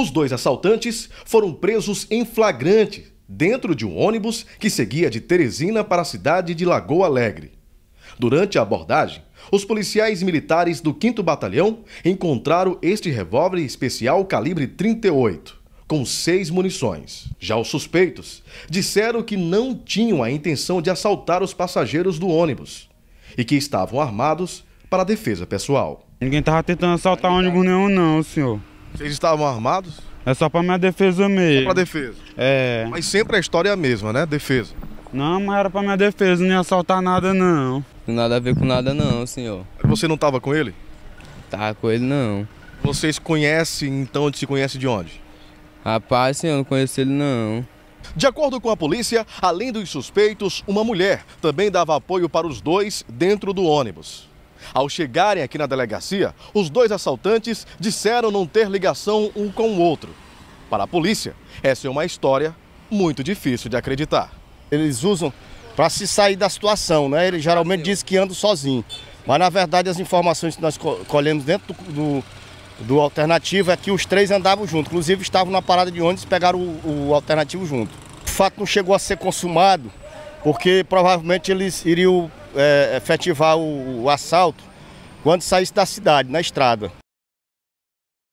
Os dois assaltantes foram presos em flagrante dentro de um ônibus que seguia de Teresina para a cidade de Lagoa Alegre. Durante a abordagem, os policiais militares do 5 Batalhão encontraram este revólver especial calibre 38, com seis munições. Já os suspeitos disseram que não tinham a intenção de assaltar os passageiros do ônibus e que estavam armados para defesa pessoal. Ninguém estava tentando assaltar ônibus nenhum não, senhor. Vocês estavam armados? É só pra minha defesa mesmo. Só pra defesa? É. Mas sempre a história é a mesma, né? Defesa. Não, mas era pra minha defesa, não ia assaltar nada não. Tem nada a ver com nada não, senhor. Você não tava com ele? Tava tá com ele não. Vocês conhecem, então, se conhece de onde? Rapaz, senhor, não conheço ele não. De acordo com a polícia, além dos suspeitos, uma mulher também dava apoio para os dois dentro do ônibus. Ao chegarem aqui na delegacia, os dois assaltantes disseram não ter ligação um com o outro. Para a polícia, essa é uma história muito difícil de acreditar. Eles usam para se sair da situação, né? Ele geralmente diz que anda sozinho. Mas na verdade as informações que nós colhemos dentro do, do alternativo é que os três andavam juntos. Inclusive estavam na parada de ônibus e pegaram o, o alternativo junto. O fato não chegou a ser consumado, porque provavelmente eles iriam é, efetivar o, o assalto quando saísse da cidade, na estrada.